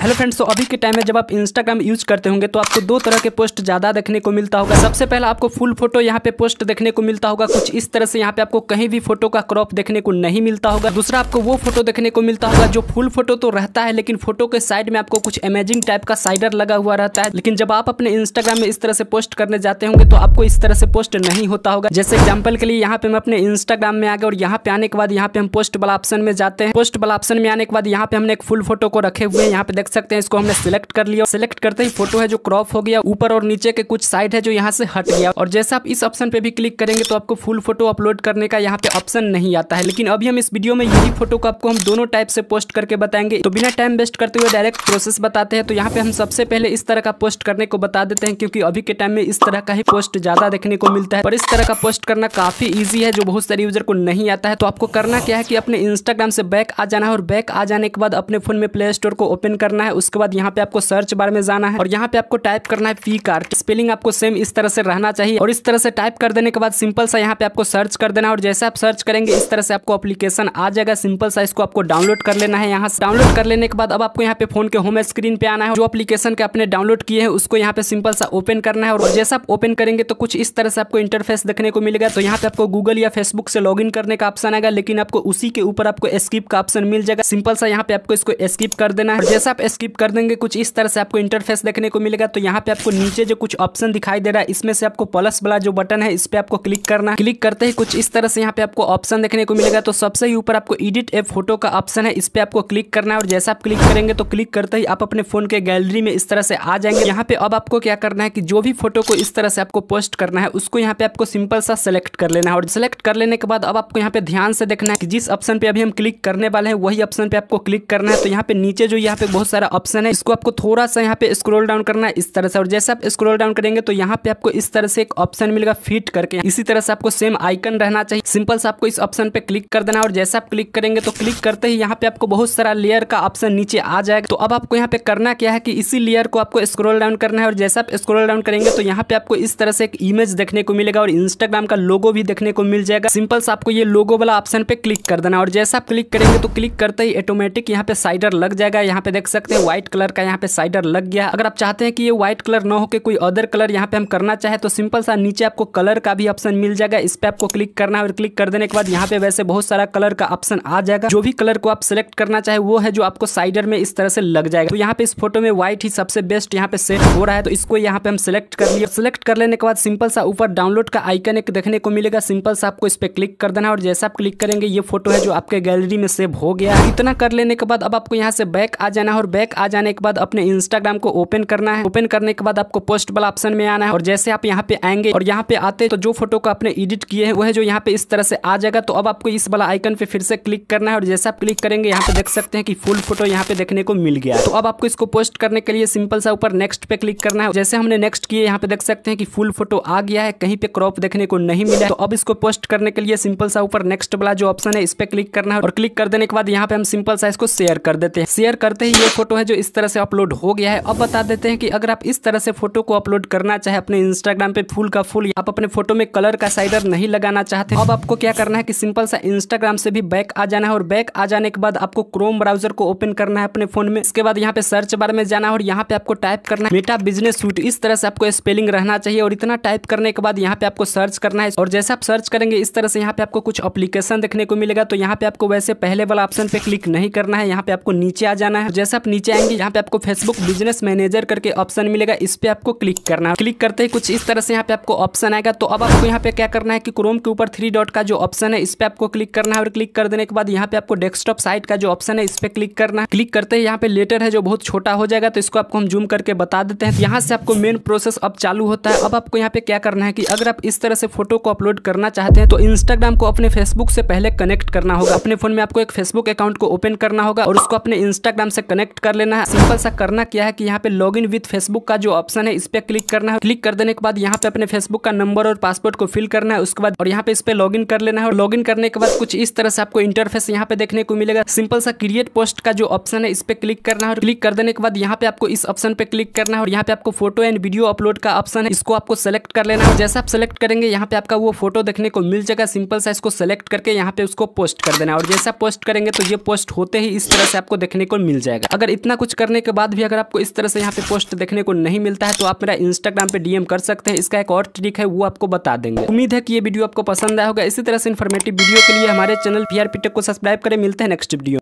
hello friends तो अभी के टाइम में जब आप इंस्टाग्राम यूज करते होंगे तो आपको दो तरह के पोस्ट ज़्यादा देखने को मिलता होगा सबसे पहला आपको फुल फोटो यहाँ पे पोस्ट देखने को मिलता होगा कुछ इस तरह से यहाँ पे आपको कहीं भी फोटो का क्रॉप देखने को नहीं मिलता होगा दूसरा आपको वो फोटो देखने को मिलता होगा जो फुल फोटो तो रहता है लेकिन फोटो के साइड में आपको कुछ अमेजिंग टाइप का साइडर लगा हुआ रहता है लेकिन जब आप अपने इंस्टाग्राम में इस तरह से पोस्ट करने जाते होंगे तो आपको इस तरह से पोस्ट नहीं होता होगा जैसे एग्जाम्पल के लिए यहाँ पे मैं अपने इंस्टाग्राम में आ गया और यहाँ पे आने के बाद यहाँ पे हम पोस्ट वाला ऑप्शन में जाते हैं पोस्ट वाला ऑप्शन में आने के बाद यहाँ पे हमने एक फुल फोटो को रखे हुए यहाँ पे देख सकते हैं इसको हमने सिलेक्ट कर लिया सिलेक्ट करते ही फोटो है जो क्रॉप हो गया ऊपर और नीचे के कुछ साइड है जो यहाँ से हट गया और जैसे आप इस ऑप्शन पे भी क्लिक करेंगे तो आपको फुल फोटो अपलोड करने का यहाँ पे ऑप्शन नहीं आता है लेकिन अभी हम इस वीडियो में यही फोटो को आपको हम दोनों टाइप से पोस्ट करके बताएंगे तो बिना टाइम वेस्ट करते हुए डायरेक्ट प्रोसेस बताते हैं तो यहाँ पे हम सबसे पहले इस तरह का पोस्ट करने को बता देते हैं क्योंकि अभी के टाइम में इस तरह का ही पोस्ट ज्यादा देखने को मिलता है और इस तरह का पोस्ट करना काफी ईजी है जो बहुत सारे यूजर को नहीं आता है तो आपको करना क्या है कि अपने इंस्टाग्राम से बैक आ जाना है और बैक आ जाने के बाद अपने फोन में प्ले स्टोर को ओपन करना करना है उसके बाद यहाँ पे आपको सर्च बार में जाना है और यहाँ पे आपको टाइप करना है पी कार्ट स्पेलिंग आपको सेम इस तरह से रहना चाहिए और इस तरह से टाइप कर देने के बाद सिंपल सा यहाँ पे आपको सर्च कर देना और जैसे आप सर्च करेंगे इस तरह से आपको अप्लीकेशन आ जाएगा सिंपल सा इसको आपको डाउनलोड कर लेना है यहाँ डाउनलोड कर लेने के बाद अब आपको यहाँ पे फोन के होम स्क्रीन पे आना है जो अपलीकेशन के आपने डाउनलोड किए हैं उसको यहाँ पे सिंपल सा ओपन करना है और जैसे आप ओपन करेंगे तो कुछ इस तरह से आपको इंटरफेस देखने को मिलेगा तो यहाँ पे आपको गूगल या फेसबुक से लॉग करने का ऑप्शन आएगा लेकिन आपको उसी के ऊपर आपको स्किप का ऑप्शन मिल जाएगा सिंपल सा यहाँ पे आपको इसको स्किप कर देना है जैसे आप स्किप कर देंगे कुछ इस तरह से आपको इंटरफेस देखने को मिलेगा तो यहाँ पे आपको नीचे जो कुछ ऑप्शन दिखाई दे रहा है इसमें से आपको प्लस वाला जो बटन है इस पर आपको क्लिक करना है क्लिक करते ही कुछ इस तरह से यहाँ पे आपको ऑप्शन देखने को मिलेगा तो सबसे ऊपर आपको एडिट ए फोटो का ऑप्शन है इस पर आपको क्लिक करना है और जैसा आप क्लिक करेंगे तो क्लिक करते ही आप अपने फोन के गैलरी में इस तरह से आ जाएंगे यहाँ पे अब आपको क्या करना है कि जो भी फोटो को इस तरह से आपको पोस्ट करना है उसको यहाँ पे आपको सिंपल सा सेलेक्ट कर लेना है और सिलेक्ट कर लेने के बाद अब आपको यहाँ पे ध्यान से देखना है कि जिस ऑप्शन पे अभी हम क्लिक करने वाले हैं वही ऑप्शन पे आपको क्लिक करना है तो यहाँ पे नीचे जो यहाँ पे बहुत सारा ऑप्शन है इसको आपको थोड़ा सा यहाँ पे स्क्रोल डाउन करना है इस तरह से और जैसे आप स्क्रोल डाउन करेंगे तो यहाँ पे आपको इस तरह से एक ऑप्शन मिलेगा फिट करके इसी तरह से आपको सेम आइकन रहना चाहिए सिंपल से आपको इस ऑप्शन पे क्लिक कर देना और जैसे आप क्लिक करेंगे तो क्लिक करते ही यहाँ पे आपको बहुत सारा लेयर का ऑप्शन नीचे आ जाएगा तो अब आपको यहाँ पे करना क्या है कि इसी लेयर को आपको स्क्रोल डाउन करना है और जैसे आप स्क्रोल डाउन करेंगे तो यहाँ पे आपको इस तरह से एक इमेज देखने को मिलेगा और इंस्टाग्राम का लोगो भी देखने को मिल जाएगा सिंपल से आपको ये लोगो वाला ऑप्शन पे क्लिक कर देना और जैसे आप क्लिक करेंगे तो क्लिक करते ही ऑटोमेटिक यहाँ पे साइडर लग जाएगा यहाँ पे देख सकते सकते हैं व्हाइट कलर का यहाँ पे साइडर लग गया अगर आप चाहते हैं कि ये व्हाइट कलर न होकर कोई अदर कलर यहाँ पे हम करना चाहे तो सिंपल सा नीचे आपको कलर का भी ऑप्शन मिल जाएगा इस पर आपको क्लिक करना है और क्लिक कर देने के बाद यहाँ पे वैसे बहुत सारा कलर का ऑप्शन आ जाएगा जो भी कलर को आप सिलेक्ट करना चाहे वो है जो आपको साइडर में इस तरह से लग जाएगा तो यहाँ पे इस फोटो में व्हाइट ही सबसे बेस्ट यहाँ पे सेट हो रहा है तो इसको यहाँ पे हम सिलेक्ट कर लिए सिलेक्ट कर लेने के बाद सिंपल सा ऊपर डाउनलोड का आइकन एक देखने को मिलेगा सिंपल सा आपको इस पर क्लिक कर देना और जैसा आप क्लिक करेंगे ये फोटो है जो आपके गैलरी में सेव हो गया इतना कर लेने के बाद अब आपको यहाँ से बैक आ जाना और बैक आ जाने के बाद अपने इंस्टाग्राम को ओपन करना है ओपन करने के बाद आपको पोस्ट वाला ऑप्शन में आना है और जैसे आप यहाँ पे आएंगे और यहाँ पे आते तो जो फोटो को आपने एडिट किए हैं है जो यहाँ पे इस तरह से आ जाएगा तो अब आपको इस वाला आइकन पे फिर से क्लिक करना है और जैसे आप क्लिक करेंगे यहाँ पे देख सकते हैं कि फुल फोटो यहाँ पे देखने को मिल गया तो अब आपको इसको पोस्ट करने के लिए सिंपल सा ऊपर नेक्स्ट पे क्लिक करना है जैसे हमने नेक्स्ट किए यहाँ पे देख सकते हैं कि फुल फोटो आ गया है कहीं पे क्रॉप देखने को नहीं मिला तो अब इसको पोस्ट करने के लिए सिंपल सा ऊपर नेक्स्ट वाला जो ऑप्शन है इस पे क्लिक करना है और क्लिक कर देने के बाद यहाँ पे हम सिंपल सा इसको शेयर कर देते हैं शेयर करते ही ये फोटो फोटो है जो इस तरह से अपलोड हो गया है अब बता देते हैं कि अगर आप इस तरह से फोटो को अपलोड करना चाहे अपने इंस्टाग्राम पे फूल का फूल आप अपने फोटो में कलर का साइडर नहीं लगाना चाहते अब आपको क्या करना है कि सिंपल सा इंस्टाग्राम से भी बैक आ जाना है और बैक आ जाने के बाद आपको क्रोम ब्राउजर को ओपन करना है अपने फोन में इसके बाद यहाँ पे सर्च बार में जाना है और यहाँ पे आपको टाइप करना है मेटा बिजनेस सूट इस तरह से आपको स्पेलिंग रहना चाहिए और इतना टाइप करने के बाद यहाँ पे आपको सर्च करना है और जैसे आप सर्च करेंगे इस तरह से यहाँ पे आपको कुछ अप्लीकेशन देखने को मिलेगा तो यहाँ पे आपको वैसे पहले वाला ऑप्शन पे क्लिक नहीं करना है यहाँ पे आपको नीचे आ जाना है जैसे आप नीचे आएंगे यहाँ पे आपको फेसबुक बिजनेस मैनेजर करके ऑप्शन मिलेगा इस पे आपको क्लिक करना है क्लिक करते ही कुछ इस तरह से यहाँ पे आपको ऑप्शन आएगा तो अब आपको यहाँ पे क्या करना है कि क्रोम के ऊपर थ्री डॉट का जो ऑप्शन है इस पर आपको क्लिक करना है और क्लिक कर देने के बाद यहाँ पे आपको डेस्कटॉप साइट का जो ऑप्शन है इस पे क्लिक करना है क्लिक करते ही यहाँ पे लेटर है जो बहुत छोटा हो जाएगा तो इसको आपको हम जूम करके बता देते हैं तो यहाँ से आपको मेन प्रोसेस अब चालू होता है अब आपको यहाँ पे क्या करना है कि अगर आप इस तरह से फोटो को अपलोड करना चाहते हैं तो इंस्टाग्राम को अपने फेसबुक से पहले कनेक्ट करना होगा अपने फोन में आपको एक फेसबुक अकाउंट को ओपन करना होगा और उसको अपने इंस्टाग्राम से कनेक्ट सेलेक्ट कर लेना है सिंपल सा करना क्या है कि यहाँ पे लॉग इन विथ फेसबुक का जो ऑप्शन है इस पर क्लिक करना है क्लिक कर देने के बाद यहाँ पे अपने फेसबुक का नंबर और पासवर्ड को फिल करना है उसके बाद और यहाँ पे इस पे लॉग इन कर लेना है और लॉग इन करने के बाद कुछ इस तरह से आपको इंटरफेस यहाँ पे देखने को मिलेगा सिंपल सा क्रिएट पोस्ट का जो ऑप्शन है इस पर क्लिक करना है और क्लिक कर देने के बाद यहाँ पे आपको इस ऑप्शन पे क्लिक करना है और यहाँ पे आपको फोटो एंड वीडियो अपलोड का ऑप्शन है इसको आपको सेलेक्ट कर लेना है जैसा आप सेलेक्ट करेंगे यहाँ पे आपका वो फोटो देखने को मिल जाएगा सिंपल सा इसको सेलेक्ट करके यहाँ पे उसको पोस्ट कर देना है और जैसा पोस्ट करेंगे तो ये पोस्ट होते ही इस तरह से आपको देखने को मिल जाएगा अगर अगर इतना कुछ करने के बाद भी अगर आपको इस तरह से यहाँ पे पोस्ट देखने को नहीं मिलता है तो आप मेरा इंस्टाग्राम पे डीएम कर सकते हैं इसका एक और ट्रिक है वो आपको बता देंगे उम्मीद है कि ये वीडियो आपको पसंद आया होगा इसी तरह से इन्फॉर्मेटिव वीडियो के लिए हमारे चैनल पीआरपी टेक को सब्सक्राइब करें मिलते हैं नेक्स्ट वीडियो